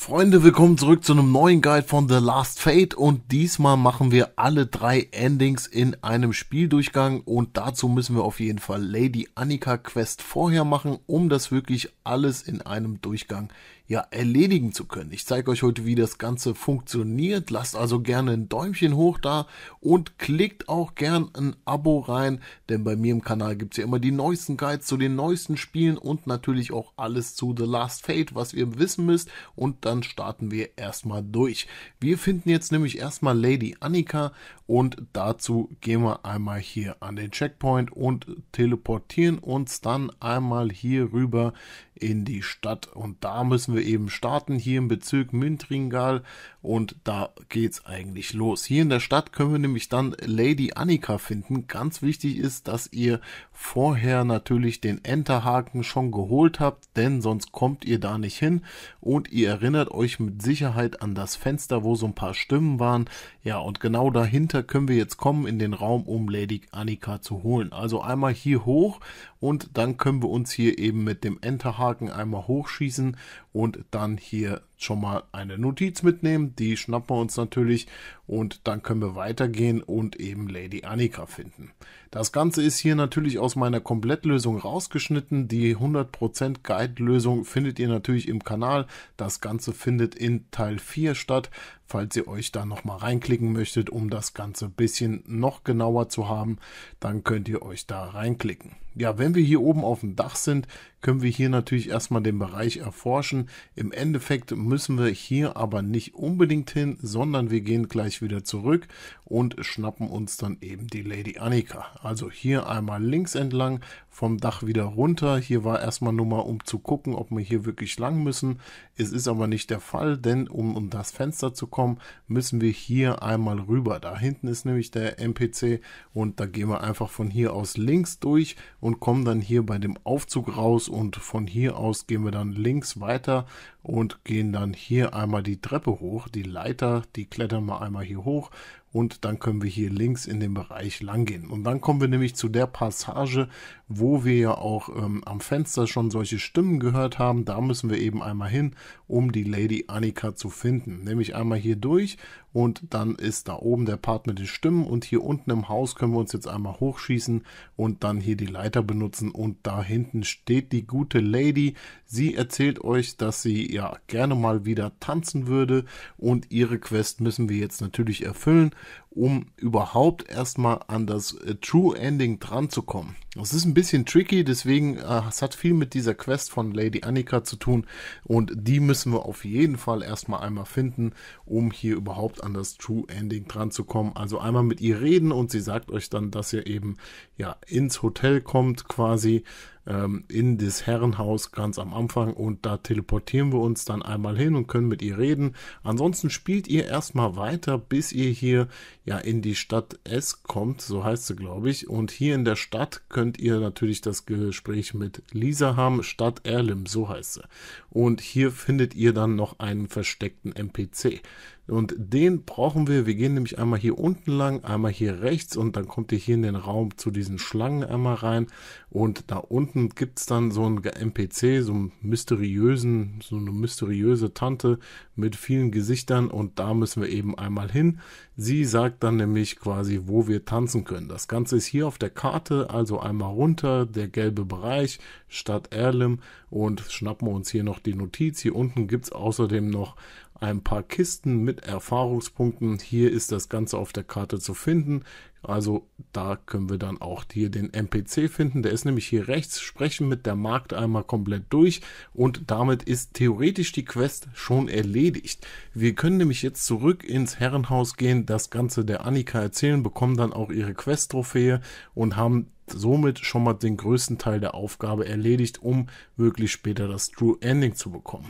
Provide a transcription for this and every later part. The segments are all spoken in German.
Freunde, willkommen zurück zu einem neuen Guide von The Last Fate und diesmal machen wir alle drei Endings in einem Spieldurchgang und dazu müssen wir auf jeden Fall Lady Annika Quest vorher machen, um das wirklich alles in einem Durchgang ja, erledigen zu können. Ich zeige euch heute, wie das Ganze funktioniert. Lasst also gerne ein Däumchen hoch da und klickt auch gerne ein Abo rein, denn bei mir im Kanal gibt es ja immer die neuesten Guides zu den neuesten Spielen und natürlich auch alles zu The Last Fate, was ihr wissen müsst. Und dann starten wir erstmal durch. Wir finden jetzt nämlich erstmal Lady Annika und dazu gehen wir einmal hier an den Checkpoint und teleportieren uns dann einmal hier rüber in die Stadt. Und da müssen wir eben starten, hier im Bezirk Müntringal. Und da geht's eigentlich los. Hier in der Stadt können wir nämlich dann Lady Annika finden. Ganz wichtig ist, dass ihr vorher natürlich den Enterhaken schon geholt habt, denn sonst kommt ihr da nicht hin. Und ihr erinnert euch mit Sicherheit an das Fenster, wo so ein paar Stimmen waren. Ja, und genau dahinter können wir jetzt kommen in den Raum, um Lady Annika zu holen. Also einmal hier hoch und dann können wir uns hier eben mit dem Enterhaken einmal hochschießen und dann hier schon mal eine Notiz mitnehmen. Die schnappen wir uns natürlich und dann können wir weitergehen und eben Lady Annika finden. Das Ganze ist hier natürlich aus meiner Komplettlösung rausgeschnitten. Die 100% Guide-Lösung findet ihr natürlich im Kanal. Das Ganze findet in Teil 4 statt. Falls ihr euch da nochmal reinklicken möchtet, um das Ganze ein bisschen noch genauer zu haben, dann könnt ihr euch da reinklicken. Ja, wenn wir hier oben auf dem Dach sind, können wir hier natürlich erstmal den Bereich erforschen. Im Endeffekt müssen wir hier aber nicht unbedingt hin, sondern wir gehen gleich wieder zurück und schnappen uns dann eben die Lady Annika. Also hier einmal links entlang, vom Dach wieder runter. Hier war erstmal nur mal, um zu gucken, ob wir hier wirklich lang müssen. Es ist aber nicht der Fall, denn um, um das Fenster zu kommen, kommen, müssen wir hier einmal rüber. Da hinten ist nämlich der MPC und da gehen wir einfach von hier aus links durch und kommen dann hier bei dem Aufzug raus und von hier aus gehen wir dann links weiter und gehen dann hier einmal die Treppe hoch, die Leiter, die klettern wir einmal hier hoch und dann können wir hier links in den Bereich lang gehen. Und dann kommen wir nämlich zu der Passage, wo wir ja auch ähm, am Fenster schon solche Stimmen gehört haben. Da müssen wir eben einmal hin, um die Lady Annika zu finden. Nämlich einmal hier durch und dann ist da oben der Part mit den Stimmen und hier unten im Haus können wir uns jetzt einmal hochschießen und dann hier die Leiter benutzen und da hinten steht die gute Lady. Sie erzählt euch, dass sie ja gerne mal wieder tanzen würde und ihre Quest müssen wir jetzt natürlich erfüllen um überhaupt erstmal an das äh, True Ending dran zu kommen. Das ist ein bisschen tricky, deswegen äh, es hat viel mit dieser Quest von Lady Annika zu tun und die müssen wir auf jeden Fall erstmal einmal finden, um hier überhaupt an das True Ending dran zu kommen. Also einmal mit ihr reden und sie sagt euch dann, dass ihr eben ja ins Hotel kommt quasi ähm, in das Herrenhaus ganz am Anfang und da teleportieren wir uns dann einmal hin und können mit ihr reden. Ansonsten spielt ihr erstmal weiter, bis ihr hier ja in die Stadt S kommt, so heißt sie glaube ich. Und hier in der Stadt könnt ihr natürlich das Gespräch mit Lisa haben, Stadt Erlim, so heißt sie. Und hier findet ihr dann noch einen versteckten NPC. Und den brauchen wir. Wir gehen nämlich einmal hier unten lang, einmal hier rechts und dann kommt ihr hier in den Raum zu diesen Schlangen einmal rein. Und da unten gibt es dann so einen NPC, so einen mysteriösen, so eine mysteriöse Tante mit vielen Gesichtern und da müssen wir eben einmal hin. Sie sagt dann nämlich quasi, wo wir tanzen können. Das Ganze ist hier auf der Karte, also einmal runter, der gelbe Bereich, Stadt Erlem und schnappen wir uns hier noch die Notiz. Hier unten gibt es außerdem noch ein paar Kisten mit Erfahrungspunkten. Hier ist das Ganze auf der Karte zu finden. Also da können wir dann auch hier den NPC finden. Der ist nämlich hier rechts, sprechen mit der Markt einmal komplett durch und damit ist theoretisch die Quest schon erledigt. Wir können nämlich jetzt zurück ins Herrenhaus gehen, das Ganze der Annika erzählen, bekommen dann auch ihre Quest-Trophäe und haben somit schon mal den größten Teil der Aufgabe erledigt, um wirklich später das True Ending zu bekommen.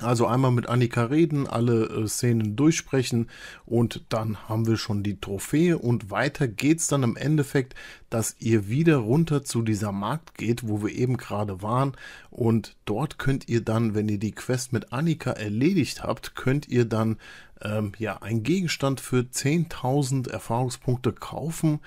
Also einmal mit Annika reden, alle äh, Szenen durchsprechen und dann haben wir schon die Trophäe und weiter geht's dann im Endeffekt, dass ihr wieder runter zu dieser Markt geht, wo wir eben gerade waren und dort könnt ihr dann, wenn ihr die Quest mit Annika erledigt habt, könnt ihr dann ähm, ja einen Gegenstand für 10.000 Erfahrungspunkte kaufen,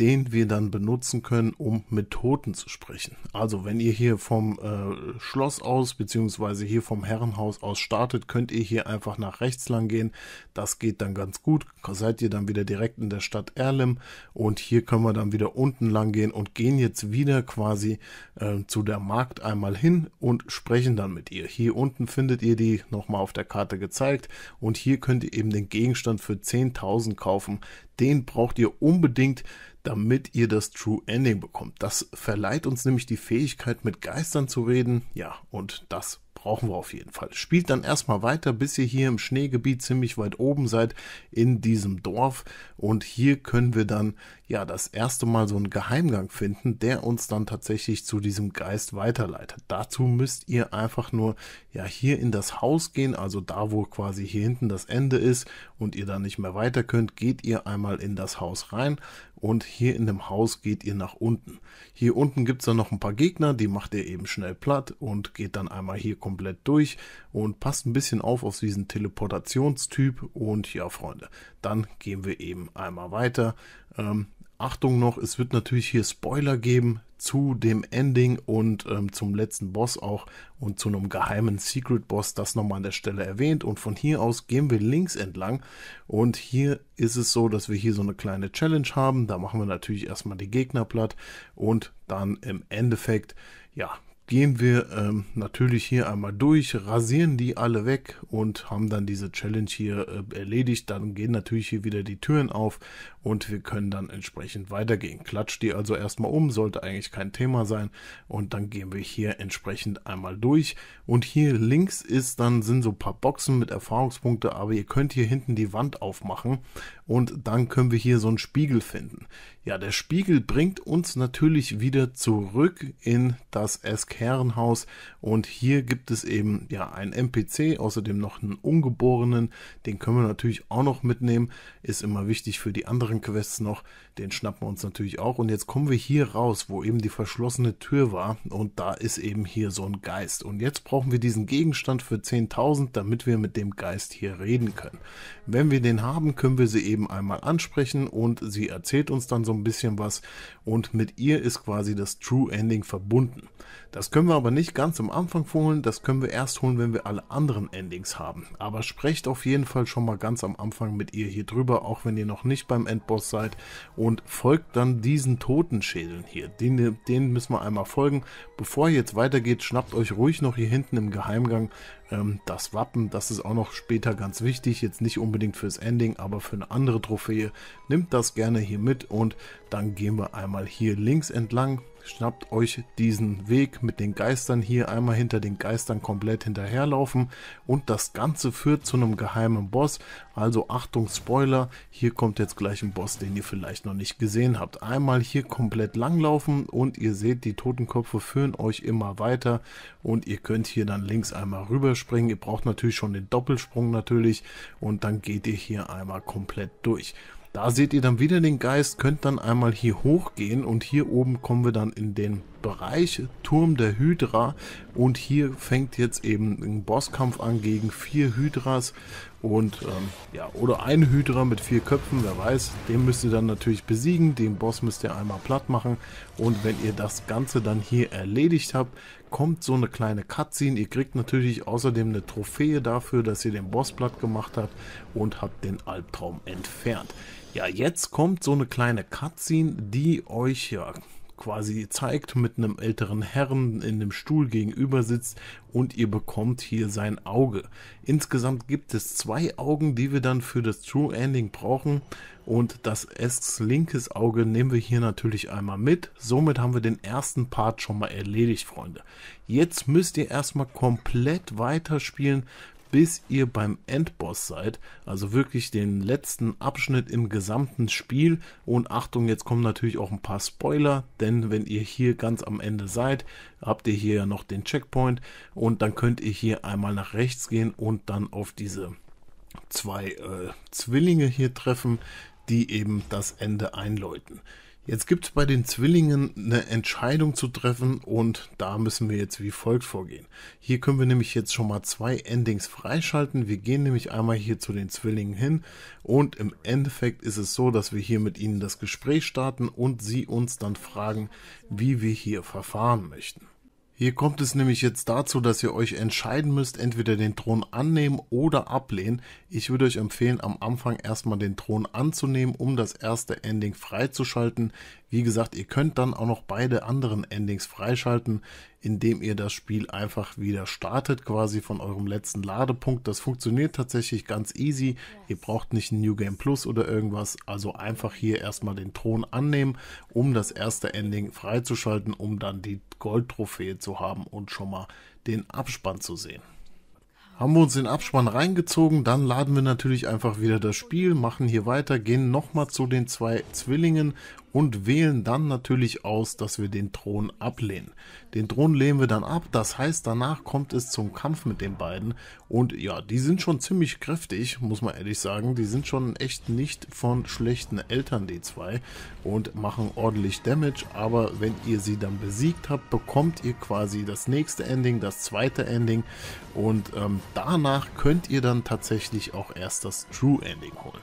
den wir dann benutzen können, um mit Toten zu sprechen. Also wenn ihr hier vom äh, Schloss aus bzw. hier vom Herrenhaus aus startet, könnt ihr hier einfach nach rechts lang gehen. Das geht dann ganz gut. Seid ihr dann wieder direkt in der Stadt Erlem und hier können wir dann wieder unten lang gehen und gehen jetzt wieder quasi äh, zu der Markt einmal hin und sprechen dann mit ihr. Hier unten findet ihr die nochmal auf der Karte gezeigt und hier könnt ihr eben den Gegenstand für 10.000 kaufen, den braucht ihr unbedingt, damit ihr das True Ending bekommt. Das verleiht uns nämlich die Fähigkeit, mit Geistern zu reden. Ja, und das brauchen wir auf jeden Fall. Spielt dann erstmal weiter, bis ihr hier im Schneegebiet ziemlich weit oben seid, in diesem Dorf. Und hier können wir dann ja das erste Mal so einen Geheimgang finden, der uns dann tatsächlich zu diesem Geist weiterleitet. Dazu müsst ihr einfach nur ja hier in das Haus gehen, also da wo quasi hier hinten das Ende ist und ihr da nicht mehr weiter könnt, geht ihr einmal in das Haus rein und hier in dem Haus geht ihr nach unten. Hier unten gibt es dann noch ein paar Gegner, die macht ihr eben schnell platt und geht dann einmal hier komplett durch und passt ein bisschen auf auf diesen Teleportationstyp und ja Freunde, dann gehen wir eben einmal weiter. Ähm, Achtung noch, es wird natürlich hier Spoiler geben zu dem Ending und ähm, zum letzten Boss auch und zu einem geheimen Secret Boss, das nochmal an der Stelle erwähnt. Und von hier aus gehen wir links entlang. Und hier ist es so, dass wir hier so eine kleine Challenge haben. Da machen wir natürlich erstmal die Gegner platt und dann im Endeffekt, ja, gehen wir ähm, natürlich hier einmal durch, rasieren die alle weg und haben dann diese Challenge hier äh, erledigt. Dann gehen natürlich hier wieder die Türen auf und wir können dann entsprechend weitergehen. Klatscht die also erstmal um, sollte eigentlich kein Thema sein. Und dann gehen wir hier entsprechend einmal durch. Und hier links ist dann sind so ein paar Boxen mit Erfahrungspunkte, aber ihr könnt hier hinten die Wand aufmachen und dann können wir hier so einen Spiegel finden. Ja, der Spiegel bringt uns natürlich wieder zurück in das SK Herrenhaus und hier gibt es eben ja ein NPC, außerdem noch einen Ungeborenen, den können wir natürlich auch noch mitnehmen, ist immer wichtig für die anderen Quests noch, den schnappen wir uns natürlich auch und jetzt kommen wir hier raus, wo eben die verschlossene Tür war und da ist eben hier so ein Geist und jetzt brauchen wir diesen Gegenstand für 10.000, damit wir mit dem Geist hier reden können. Wenn wir den haben, können wir sie eben einmal ansprechen und sie erzählt uns dann so ein bisschen was und mit ihr ist quasi das True Ending verbunden. Das können wir aber nicht ganz am Anfang holen, das können wir erst holen, wenn wir alle anderen Endings haben. Aber sprecht auf jeden Fall schon mal ganz am Anfang mit ihr hier drüber, auch wenn ihr noch nicht beim Endboss seid und folgt dann diesen Totenschädeln hier. Den, den müssen wir einmal folgen. Bevor ihr jetzt weitergeht, schnappt euch ruhig noch hier hinten im Geheimgang ähm, das Wappen. Das ist auch noch später ganz wichtig, jetzt nicht unbedingt fürs Ending, aber für eine andere Trophäe. Nimmt das gerne hier mit und dann gehen wir einmal hier links entlang schnappt euch diesen Weg mit den Geistern hier einmal hinter den Geistern komplett hinterherlaufen und das Ganze führt zu einem geheimen Boss. Also Achtung Spoiler, hier kommt jetzt gleich ein Boss, den ihr vielleicht noch nicht gesehen habt. Einmal hier komplett langlaufen und ihr seht, die Totenköpfe führen euch immer weiter und ihr könnt hier dann links einmal rüberspringen. Ihr braucht natürlich schon den Doppelsprung natürlich und dann geht ihr hier einmal komplett durch. Da seht ihr dann wieder den Geist, könnt dann einmal hier hochgehen und hier oben kommen wir dann in den Bereich Turm der Hydra und hier fängt jetzt eben ein Bosskampf an gegen vier Hydras und ähm, ja oder ein Hydra mit vier Köpfen, wer weiß, den müsst ihr dann natürlich besiegen, den Boss müsst ihr einmal platt machen und wenn ihr das Ganze dann hier erledigt habt, kommt so eine kleine Cutscene. Ihr kriegt natürlich außerdem eine Trophäe dafür, dass ihr den Boss platt gemacht habt und habt den Albtraum entfernt. Ja, jetzt kommt so eine kleine Cutscene, die euch ja quasi zeigt, mit einem älteren Herrn in dem Stuhl gegenüber sitzt und ihr bekommt hier sein Auge. Insgesamt gibt es zwei Augen, die wir dann für das True Ending brauchen und das Esks linkes Auge nehmen wir hier natürlich einmal mit. Somit haben wir den ersten Part schon mal erledigt, Freunde. Jetzt müsst ihr erstmal komplett weiterspielen, bis ihr beim Endboss seid, also wirklich den letzten Abschnitt im gesamten Spiel. Und Achtung, jetzt kommen natürlich auch ein paar Spoiler, denn wenn ihr hier ganz am Ende seid, habt ihr hier ja noch den Checkpoint und dann könnt ihr hier einmal nach rechts gehen und dann auf diese zwei äh, Zwillinge hier treffen, die eben das Ende einläuten. Jetzt gibt es bei den Zwillingen eine Entscheidung zu treffen und da müssen wir jetzt wie folgt vorgehen. Hier können wir nämlich jetzt schon mal zwei Endings freischalten. Wir gehen nämlich einmal hier zu den Zwillingen hin und im Endeffekt ist es so, dass wir hier mit ihnen das Gespräch starten und sie uns dann fragen, wie wir hier verfahren möchten. Hier kommt es nämlich jetzt dazu, dass ihr euch entscheiden müsst, entweder den Thron annehmen oder ablehnen. Ich würde euch empfehlen, am Anfang erstmal den Thron anzunehmen, um das erste Ending freizuschalten. Wie gesagt, ihr könnt dann auch noch beide anderen Endings freischalten, indem ihr das Spiel einfach wieder startet, quasi von eurem letzten Ladepunkt. Das funktioniert tatsächlich ganz easy. Ihr braucht nicht ein New Game Plus oder irgendwas. Also einfach hier erstmal den Thron annehmen, um das erste Ending freizuschalten, um dann die Goldtrophäe zu haben und schon mal den Abspann zu sehen haben wir uns den Abspann reingezogen, dann laden wir natürlich einfach wieder das Spiel, machen hier weiter, gehen nochmal zu den zwei Zwillingen und wählen dann natürlich aus, dass wir den Thron ablehnen. Den Thron lehnen wir dann ab, das heißt, danach kommt es zum Kampf mit den beiden und ja, die sind schon ziemlich kräftig, muss man ehrlich sagen. Die sind schon echt nicht von schlechten Eltern, die zwei, und machen ordentlich Damage, aber wenn ihr sie dann besiegt habt, bekommt ihr quasi das nächste Ending, das zweite Ending und ähm, danach könnt ihr dann tatsächlich auch erst das True Ending holen.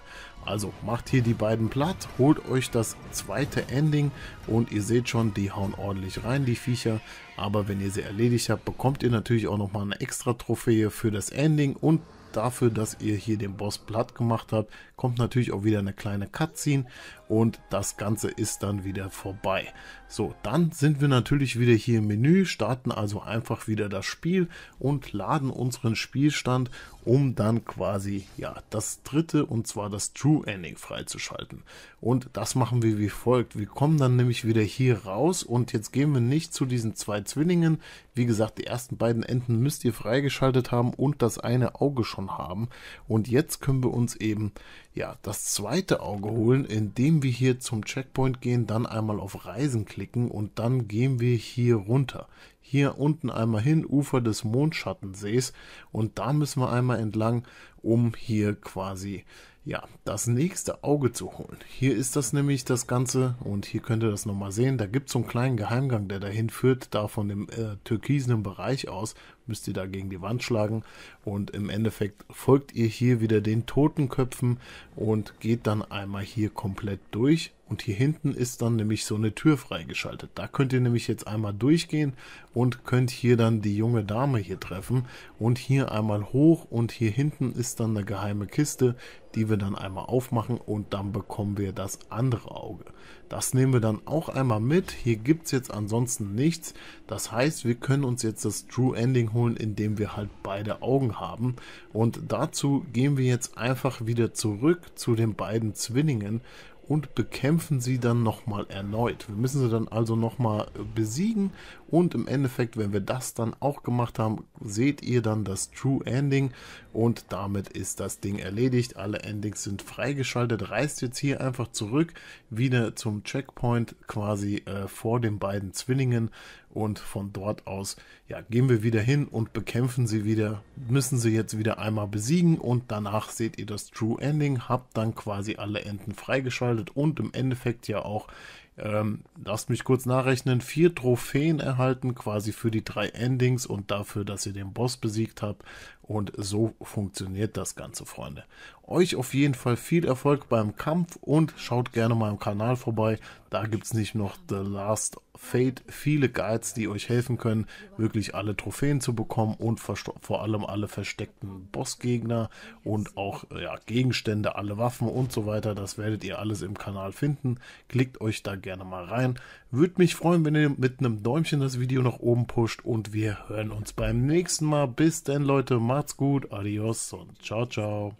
Also macht hier die beiden platt, holt euch das zweite Ending und ihr seht schon, die hauen ordentlich rein, die Viecher. Aber wenn ihr sie erledigt habt, bekommt ihr natürlich auch nochmal eine extra Trophäe für das Ending und dafür, dass ihr hier den Boss platt gemacht habt, kommt natürlich auch wieder eine kleine Cutscene und das Ganze ist dann wieder vorbei. So, dann sind wir natürlich wieder hier im Menü, starten also einfach wieder das Spiel und laden unseren Spielstand, um dann quasi ja das dritte und zwar das True Ending freizuschalten. Und das machen wir wie folgt. Wir kommen dann nämlich wieder hier raus und jetzt gehen wir nicht zu diesen zwei Zwillingen. Wie gesagt, die ersten beiden Enden müsst ihr freigeschaltet haben und das eine Auge schon schon haben. Und jetzt können wir uns eben ja das zweite Auge holen, indem wir hier zum Checkpoint gehen, dann einmal auf Reisen klicken und dann gehen wir hier runter. Hier unten einmal hin, Ufer des Mondschattensees und da müssen wir einmal entlang, um hier quasi ja, das nächste Auge zu holen. Hier ist das nämlich das Ganze und hier könnt ihr das nochmal sehen. Da gibt es so einen kleinen Geheimgang, der dahin führt, da von dem äh, türkisenen Bereich aus müsst ihr da gegen die Wand schlagen und im Endeffekt folgt ihr hier wieder den Totenköpfen und geht dann einmal hier komplett durch und hier hinten ist dann nämlich so eine Tür freigeschaltet. Da könnt ihr nämlich jetzt einmal durchgehen und könnt hier dann die junge Dame hier treffen und hier einmal hoch und hier hinten ist dann eine geheime Kiste, die wir dann einmal aufmachen und dann bekommen wir das andere Auge. Das nehmen wir dann auch einmal mit. Hier gibt es jetzt ansonsten nichts. Das heißt, wir können uns jetzt das True Ending holen, indem wir halt beide Augen haben. Und dazu gehen wir jetzt einfach wieder zurück zu den beiden Zwillingen und bekämpfen sie dann nochmal erneut. Wir müssen sie dann also nochmal besiegen und im Endeffekt, wenn wir das dann auch gemacht haben, seht ihr dann das True Ending und damit ist das Ding erledigt. Alle Endings sind freigeschaltet, reist jetzt hier einfach zurück, wieder zum Checkpoint quasi äh, vor den beiden Zwillingen und von dort aus ja, gehen wir wieder hin und bekämpfen sie wieder. Müssen sie jetzt wieder einmal besiegen und danach seht ihr das True Ending. Habt dann quasi alle Enden freigeschaltet und im Endeffekt ja auch, ähm, lasst mich kurz nachrechnen, vier Trophäen erhalten quasi für die drei Endings und dafür, dass ihr den Boss besiegt habt. Und so funktioniert das Ganze, Freunde. Euch auf jeden Fall viel Erfolg beim Kampf und schaut gerne mal im Kanal vorbei. Da gibt es nicht noch The Last Fate viele Guides, die euch helfen können, wirklich alle Trophäen zu bekommen und vor allem alle versteckten Bossgegner und auch äh, ja, Gegenstände, alle Waffen und so weiter. Das werdet ihr alles im Kanal finden. Klickt euch da gerne mal rein. Würde mich freuen, wenn ihr mit einem Däumchen das Video nach oben pusht und wir hören uns beim nächsten Mal. Bis dann, Leute, macht's gut, adios und ciao, ciao.